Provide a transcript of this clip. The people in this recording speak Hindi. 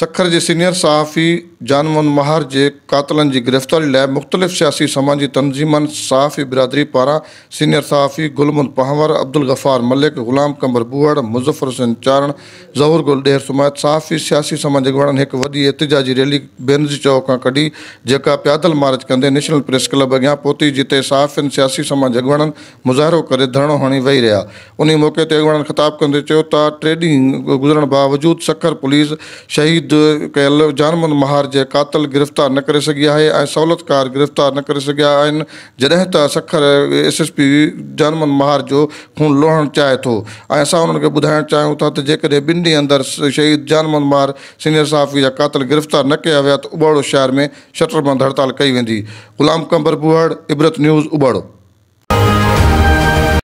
ਸੱਖਰ ਜੀ ਸੀਨੀਅਰ ਸਾਫੀ जानवन महार के कातलनि की गिरफ़्तारी लाइ मुख़्तलिफ़ सियासी समाजी तनजीमन सहाफ़ी बिरादरी पारा सीनियर सहाफ़ी गुलमुन पहावर अब्दुल गफ़ार मलिक ग़ुलाम कंबर बूहड़ मुज़फ़र हुसैन चारण ज़हूर गुल डेर सुमायत सहाफ़ी सियासी समाज अॻवाणनि हिकु वॾी एतिजाजी रैली बेनजी चौक का कड़ी जेका प्यादल मार्च कदे नेशनल प्रेस क्लब अॻियां पौती जिते सहाफ़ियुनि सियासी समाज अॻवाणनि मुज़ाहिरो कर धरणो हणी वही रहा उन्हीं मौक़े ते अॻवाणनि खिताब कंदे चयो त टे ॾींहं गुज़रण बावजूदि सखर पुलिस शहीद कल जानमन महार जे कातिल गिरफ़्तार न करे सघी आहे ऐं सहूलियतकार गिरफ़्तार न करे सघिया आहिनि जॾहिं त सखर एस एस पी जानमन महार जो खून लोहणु चाहे थो ऐं असां उन्हनि खे ॿुधाइणु चाहियूं था त जेकॾहिं ॿिनि ॾींहं अंदरि शहीद जानमन महार सीनियर सहाफ़ी जा कातिल गिरफ़्तार न कया विया त उबाड़ो शहर में शटर बंदि हड़ताल कई वेंदी ग़ुलाम कंबर बुहड़ इबरत न्यूज़ उबाड़ो